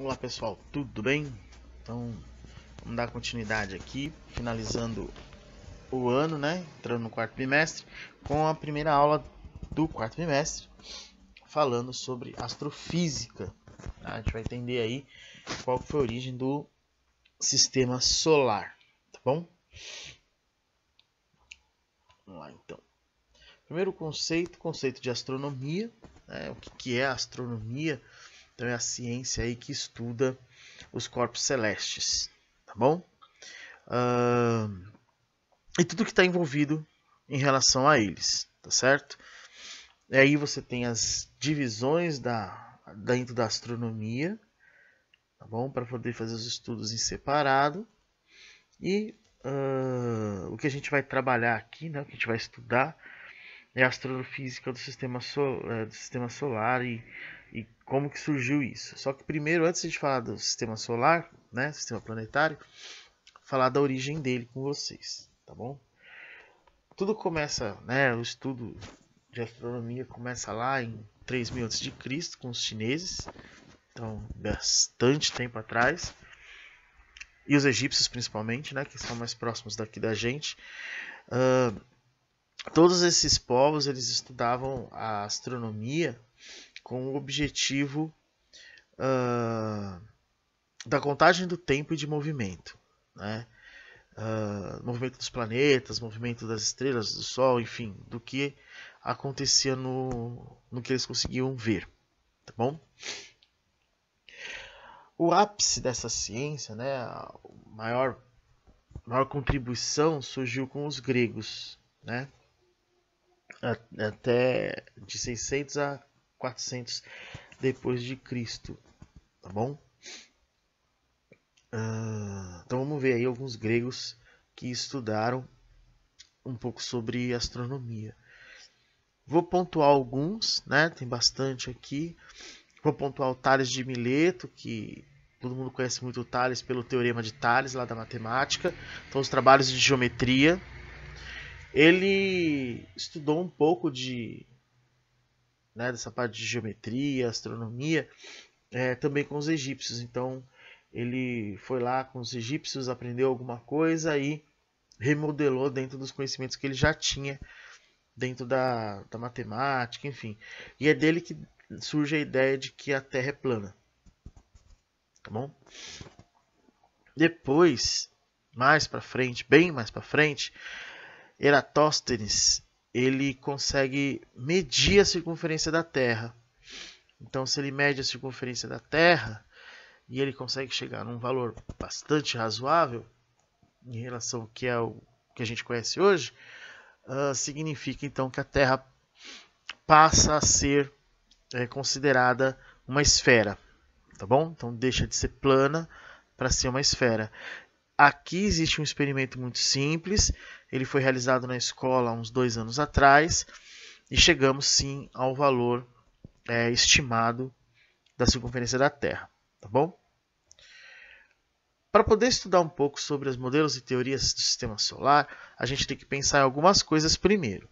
Olá pessoal, tudo bem? Então vamos dar continuidade aqui, finalizando o ano, né? Entrando no quarto trimestre, com a primeira aula do quarto trimestre, falando sobre astrofísica. Tá? A gente vai entender aí qual foi a origem do sistema solar, tá bom? Vamos lá então. Primeiro conceito, conceito de astronomia, né? o que é a astronomia? Então é a ciência aí que estuda os corpos celestes, tá bom? Uh, e tudo que está envolvido em relação a eles, tá certo? E aí você tem as divisões da, dentro da astronomia, tá bom? Para poder fazer os estudos em separado. E uh, o que a gente vai trabalhar aqui, né? O que a gente vai estudar é a astrofísica do sistema, so, é, do sistema solar e e como que surgiu isso? Só que primeiro, antes de falar do sistema solar, né, sistema planetário, falar da origem dele com vocês, tá bom? Tudo começa, né, o estudo de astronomia começa lá em 3000 a.C. com os chineses, então bastante tempo atrás. E os egípcios principalmente, né, que estão mais próximos daqui da gente. Uh, todos esses povos eles estudavam a astronomia com o objetivo uh, da contagem do tempo e de movimento. Né? Uh, movimento dos planetas, movimento das estrelas, do Sol, enfim, do que acontecia no, no que eles conseguiam ver. Tá bom? O ápice dessa ciência, né, a maior, maior contribuição surgiu com os gregos, né? até de 600 a 400 depois de Cristo, tá bom? Ah, então vamos ver aí alguns gregos que estudaram um pouco sobre astronomia. Vou pontuar alguns, né? Tem bastante aqui. Vou pontuar o Tales de Mileto, que todo mundo conhece muito o Tales pelo teorema de Tales lá da matemática. Então os trabalhos de geometria. Ele estudou um pouco de né, dessa parte de geometria, astronomia, é, também com os egípcios. Então ele foi lá com os egípcios, aprendeu alguma coisa e remodelou dentro dos conhecimentos que ele já tinha dentro da, da matemática, enfim. E é dele que surge a ideia de que a Terra é plana. Tá bom? Depois, mais para frente, bem mais para frente, Eratóstenes ele consegue medir a circunferência da Terra. Então, se ele mede a circunferência da Terra e ele consegue chegar num valor bastante razoável em relação ao que é o que a gente conhece hoje, uh, significa então que a Terra passa a ser é, considerada uma esfera, tá bom? Então deixa de ser plana para ser uma esfera. Aqui existe um experimento muito simples, ele foi realizado na escola há uns dois anos atrás e chegamos sim ao valor é, estimado da circunferência da Terra, tá bom? Para poder estudar um pouco sobre os modelos e teorias do sistema solar, a gente tem que pensar em algumas coisas primeiro.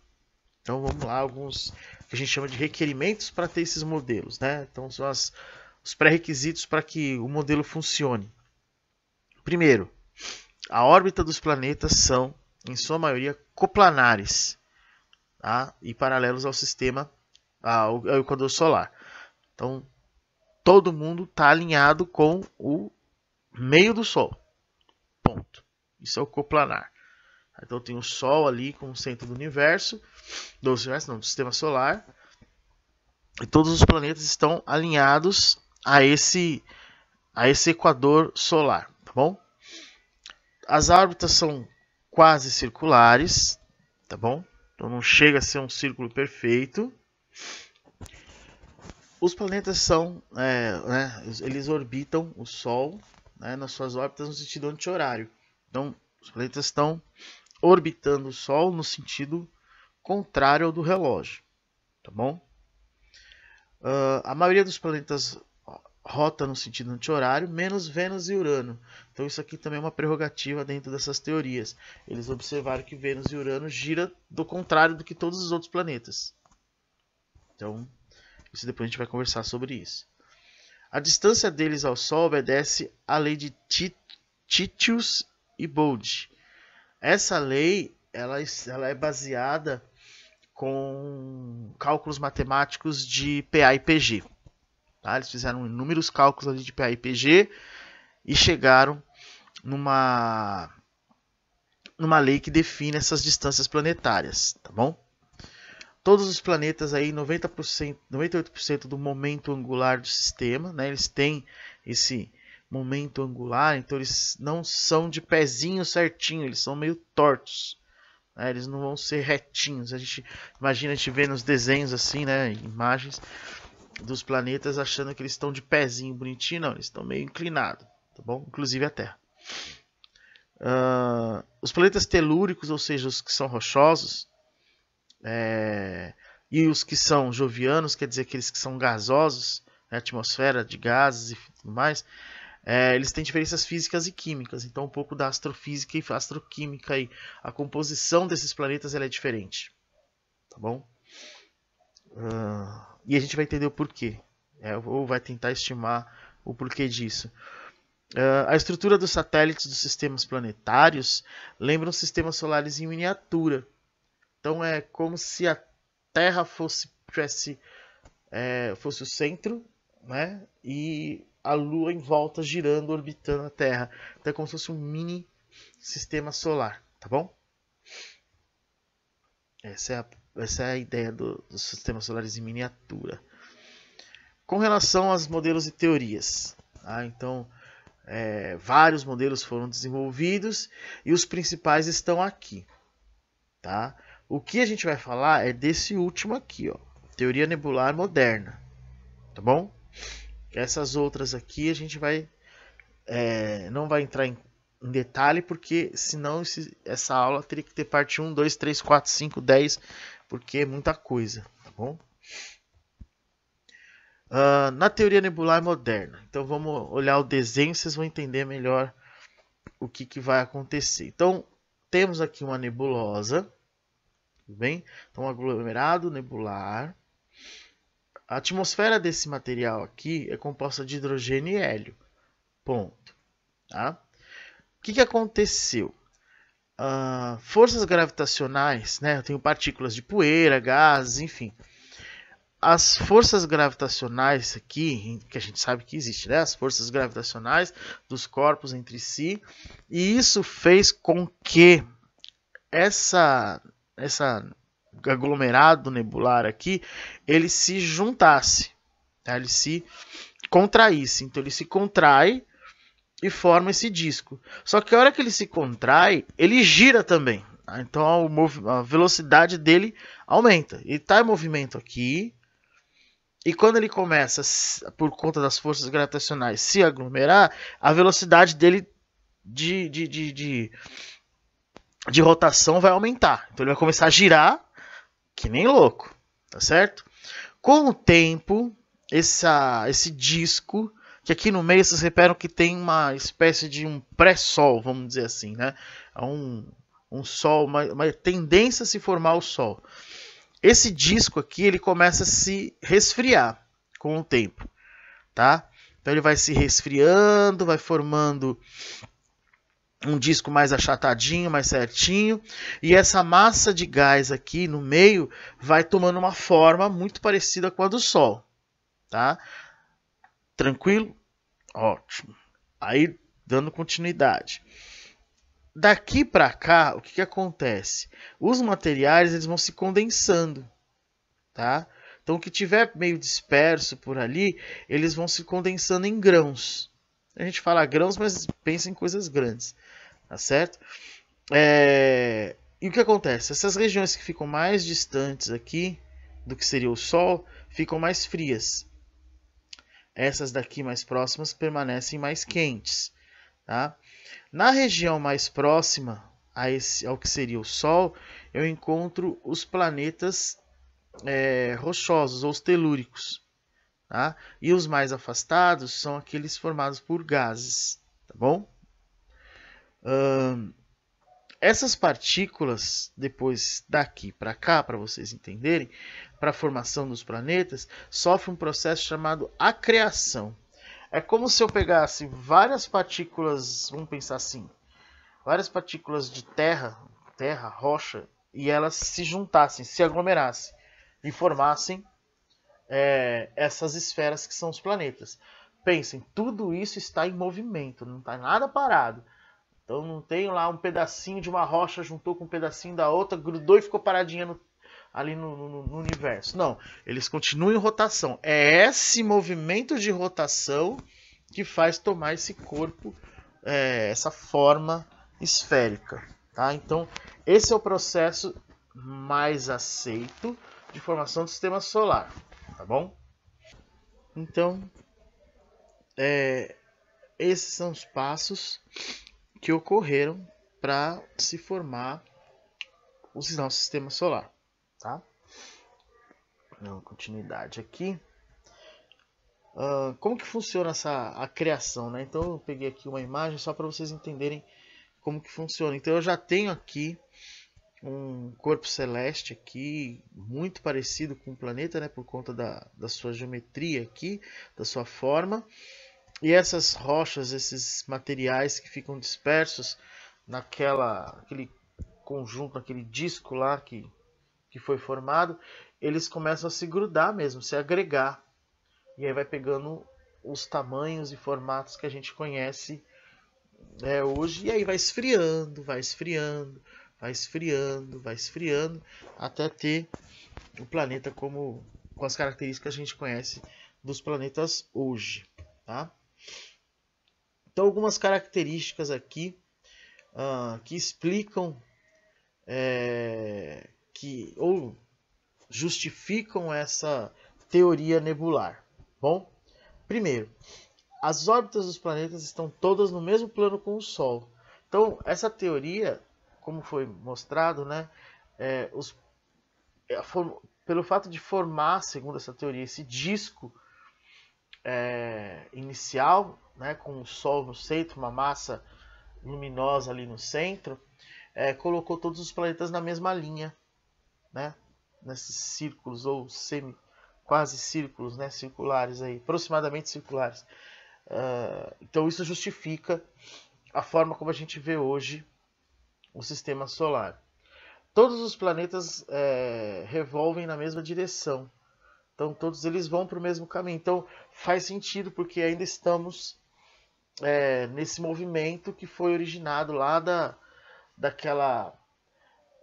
Então vamos lá, alguns que a gente chama de requerimentos para ter esses modelos, né? Então são as, os pré-requisitos para que o modelo funcione. Primeiro, a órbita dos planetas são, em sua maioria, coplanares tá? e paralelos ao sistema, ao, ao equador solar. Então, todo mundo está alinhado com o meio do Sol. Ponto. Isso é o coplanar. Então tem o Sol ali com o centro do universo, do universo não, do sistema solar, e todos os planetas estão alinhados a esse a esse equador solar, tá bom? as órbitas são quase circulares, tá bom? Então não chega a ser um círculo perfeito. Os planetas são, é, né, eles orbitam o Sol né, nas suas órbitas no sentido anti-horário. Então, os planetas estão orbitando o Sol no sentido contrário ao do relógio, tá bom? Uh, a maioria dos planetas rota no sentido anti-horário, menos Vênus e Urano. Então isso aqui também é uma prerrogativa dentro dessas teorias. Eles observaram que Vênus e Urano gira do contrário do que todos os outros planetas. Então, isso depois a gente vai conversar sobre isso. A distância deles ao Sol obedece à lei de Titius e Bold. Essa lei ela, ela é baseada com cálculos matemáticos de PA e PG. Tá? Eles fizeram inúmeros cálculos ali de PAIPG e chegaram numa numa lei que define essas distâncias planetárias, tá bom? Todos os planetas aí 90%, 98% do momento angular do sistema, né? Eles têm esse momento angular, então eles não são de pezinho certinho, eles são meio tortos. Né? Eles não vão ser retinhos. A gente imagina a gente vê nos desenhos assim, né, imagens dos planetas achando que eles estão de pezinho bonitinho, não, eles estão meio inclinados, tá bom? Inclusive a Terra. Uh, os planetas telúricos, ou seja, os que são rochosos, é, e os que são jovianos, quer dizer, aqueles que são gasosos, né, atmosfera de gases e tudo mais, é, eles têm diferenças físicas e químicas. Então, um pouco da astrofísica e astroquímica aí. A composição desses planetas é diferente, tá bom? Uh... E a gente vai entender o porquê, é, ou vai tentar estimar o porquê disso. Uh, a estrutura dos satélites dos sistemas planetários lembram sistemas solares em miniatura. Então é como se a Terra fosse, tivesse, é, fosse o centro, né? E a Lua em volta girando, orbitando a Terra. Então é como se fosse um mini sistema solar, tá bom? Essa é a essa é a ideia do, dos sistemas solares em miniatura. Com relação aos modelos e teorias, tá? então é, vários modelos foram desenvolvidos e os principais estão aqui. Tá? O que a gente vai falar é desse último aqui, ó, teoria nebular moderna, tá bom? Essas outras aqui a gente vai é, não vai entrar em em detalhe, porque senão esse, essa aula teria que ter parte 1, 2, 3, 4, 5, 10, porque é muita coisa, tá bom? Uh, na teoria nebular moderna, então vamos olhar o desenho, vocês vão entender melhor o que, que vai acontecer. Então, temos aqui uma nebulosa, tudo bem? Então, um aglomerado nebular. A atmosfera desse material aqui é composta de hidrogênio e hélio, ponto. Tá? que, que aconteceu? Uh, forças gravitacionais, né? Eu tenho partículas de poeira, gases, enfim. As forças gravitacionais aqui, que a gente sabe que existe, né? As forças gravitacionais dos corpos entre si. E isso fez com que essa, essa aglomerado nebular aqui, ele se juntasse, tá? ele se contraísse. Então ele se contrai e forma esse disco. Só que a hora que ele se contrai, ele gira também. Tá? Então a, velocidade dele aumenta. Ele está em movimento aqui. E quando ele começa, por conta das forças gravitacionais, se aglomerar, a velocidade dele de, de, de, de, de rotação vai aumentar. Então ele vai começar a girar que nem louco, tá certo? Com o tempo, essa, esse disco que aqui no meio vocês reparam que tem uma espécie de um pré-sol, vamos dizer assim, né? É um, um sol, uma, uma tendência a se formar o sol. Esse disco aqui ele começa a se resfriar com o tempo, tá? Então ele vai se resfriando, vai formando um disco mais achatadinho, mais certinho, e essa massa de gás aqui no meio vai tomando uma forma muito parecida com a do Sol, tá? Tranquilo? Ótimo. Aí, dando continuidade. Daqui para cá, o que, que acontece? Os materiais eles vão se condensando, tá? Então, o que tiver meio disperso por ali, eles vão se condensando em grãos. A gente fala grãos, mas pensa em coisas grandes, tá certo? É... E o que acontece? Essas regiões que ficam mais distantes aqui do que seria o Sol ficam mais frias. Essas daqui mais próximas permanecem mais quentes. Tá? Na região mais próxima a esse, ao que seria o Sol, eu encontro os planetas é, rochosos ou os telúricos. Tá? E os mais afastados são aqueles formados por gases. Tá bom? Hum, essas partículas, depois daqui para cá, para vocês entenderem, para a formação dos planetas, sofre um processo chamado acreação. É como se eu pegasse várias partículas, vamos pensar assim, várias partículas de terra, terra, rocha, e elas se juntassem, se aglomerassem e formassem é, essas esferas que são os planetas. Pensem, tudo isso está em movimento, não está nada parado. Então não tem lá um pedacinho de uma rocha juntou com um pedacinho da outra, grudou e ficou paradinha no, ali no, no, no, universo. Não, eles continuam em rotação. É esse movimento de rotação que faz tomar esse corpo, é, essa forma esférica. Tá? Então esse é o processo mais aceito de formação do sistema solar, tá bom? Então, é, esses são os passos que ocorreram para se formar o nosso sistema solar, tá? Uma continuidade aqui. Uh, como que funciona essa a criação, né? Então eu peguei aqui uma imagem só para vocês entenderem como que funciona. Então eu já tenho aqui um corpo celeste aqui muito parecido com o planeta, né? Por conta da, da sua geometria aqui, da sua forma. E essas rochas, esses materiais que ficam dispersos naquela aquele conjunto, aquele disco lá que, que foi formado, eles começam a se grudar mesmo, se agregar. E aí vai pegando os tamanhos e formatos que a gente conhece né, hoje. E aí vai esfriando, vai esfriando, vai esfriando, vai esfriando, até ter o planeta como com as características que a gente conhece dos planetas hoje. Tá? Então, algumas características aqui uh, que explicam é, que ou justificam essa teoria nebular. Bom, primeiro, as órbitas dos planetas estão todas no mesmo plano com o Sol. Então, essa teoria, como foi mostrado, né, é, os, é, for, pelo fato de formar, segundo essa teoria, esse disco é, inicial, né, com o sol no centro, uma massa luminosa ali no centro, é, colocou todos os planetas na mesma linha, né, nesses círculos ou semi, quase círculos, né, circulares aí, aproximadamente circulares. Uh, então isso justifica a forma como a gente vê hoje o sistema solar. Todos os planetas é, revolvem na mesma direção, então todos eles vão para o mesmo caminho. Então faz sentido porque ainda estamos é, nesse movimento que foi originado lá da, daquela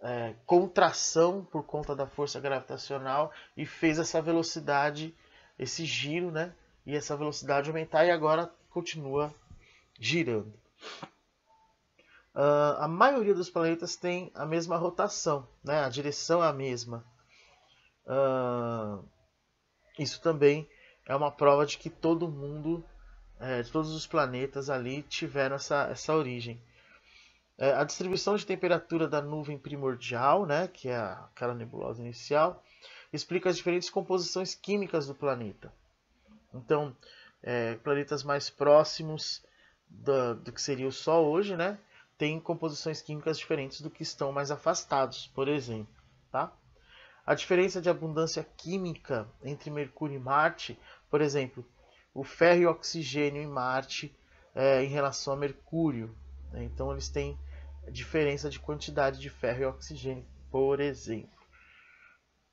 é, contração por conta da força gravitacional e fez essa velocidade, esse giro, né? E essa velocidade aumentar e agora continua girando. Uh, a maioria dos planetas tem a mesma rotação, né? a direção é a mesma. Uh, isso também é uma prova de que todo mundo é, de todos os planetas ali tiveram essa, essa origem. É, a distribuição de temperatura da nuvem primordial, né, que é aquela nebulosa inicial, explica as diferentes composições químicas do planeta. Então, é, planetas mais próximos do, do que seria o Sol hoje, né, têm composições químicas diferentes do que estão mais afastados, por exemplo. Tá? A diferença de abundância química entre Mercúrio e Marte, por exemplo, o ferro e o oxigênio em Marte é, em relação a Mercúrio. Né? Então eles têm diferença de quantidade de ferro e oxigênio, por exemplo.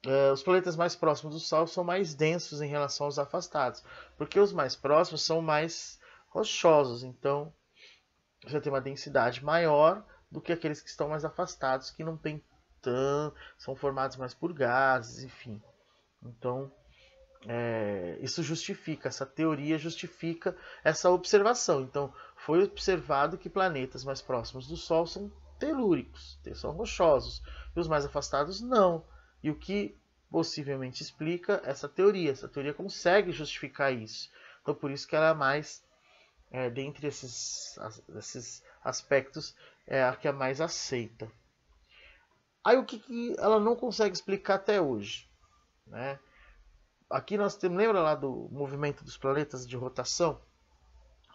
É, os planetas mais próximos do Sol são mais densos em relação aos afastados, porque os mais próximos são mais rochosos, então você tem uma densidade maior do que aqueles que estão mais afastados, que não tem tão, são formados mais por gases, enfim. Então é, isso justifica, essa teoria justifica essa observação. Então, foi observado que planetas mais próximos do Sol são telúricos, são rochosos, e os mais afastados não. E o que possivelmente explica essa teoria? Essa teoria consegue justificar isso. Então, por isso que ela é mais, é, dentre esses, esses aspectos, é a que é mais aceita. Aí o que, que ela não consegue explicar até hoje? Né? aqui nós temos, lembra lá do movimento dos planetas de rotação?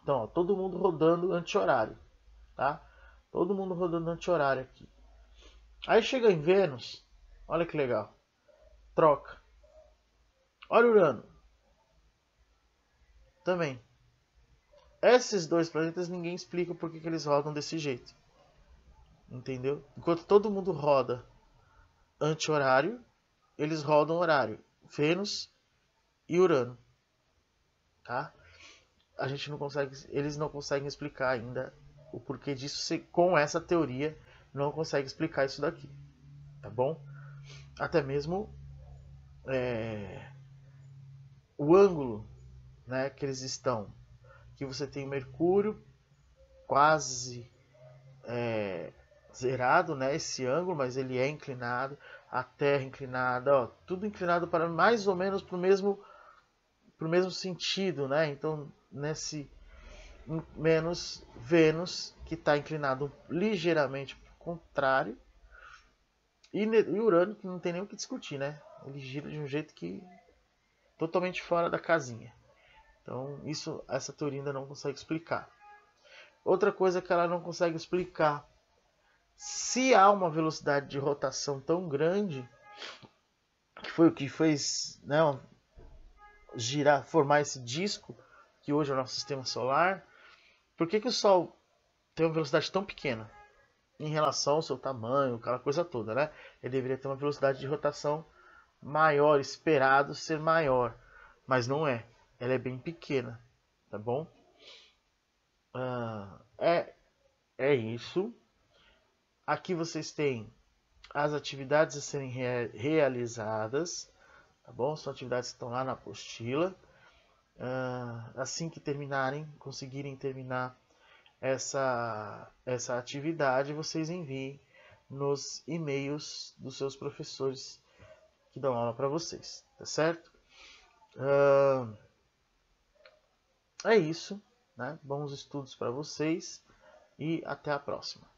Então, ó, todo mundo rodando anti-horário, tá? Todo mundo rodando anti-horário aqui. Aí chega em Vênus, olha que legal, troca. Olha Urano, também. Esses dois planetas ninguém explica por que eles rodam desse jeito, entendeu? Enquanto todo mundo roda anti-horário, eles rodam horário. Vênus e Urano, tá? A gente não consegue, eles não conseguem explicar ainda o porquê disso se, com essa teoria não consegue explicar isso daqui, tá bom? Até mesmo é, o ângulo, né, que eles estão, que você tem Mercúrio quase é, zerado, né, esse ângulo, mas ele é inclinado, a Terra inclinada, ó, tudo inclinado para mais ou menos para o mesmo para o mesmo sentido, né? Então, nesse menos Vênus, que está inclinado ligeiramente para o contrário, e, Urano, que não tem nem o que discutir, né? Ele gira de um jeito que totalmente fora da casinha. Então, isso essa teoria ainda não consegue explicar. Outra coisa que ela não consegue explicar, se há uma velocidade de rotação tão grande, que foi o que fez, né, girar, formar esse disco que hoje é o nosso sistema solar, por que, que o Sol tem uma velocidade tão pequena em relação ao seu tamanho, aquela coisa toda, né? Ele deveria ter uma velocidade de rotação maior, esperado ser maior, mas não é. Ela é bem pequena, tá bom? Uh, é, é isso. Aqui vocês têm as atividades a serem realizadas tá bom? São atividades que estão lá na apostila. Ah, assim que terminarem, conseguirem terminar essa, essa atividade, vocês enviem nos e-mails dos seus professores que dão aula para vocês, tá certo? Ah, é isso, né? Bons estudos para vocês e até a próxima.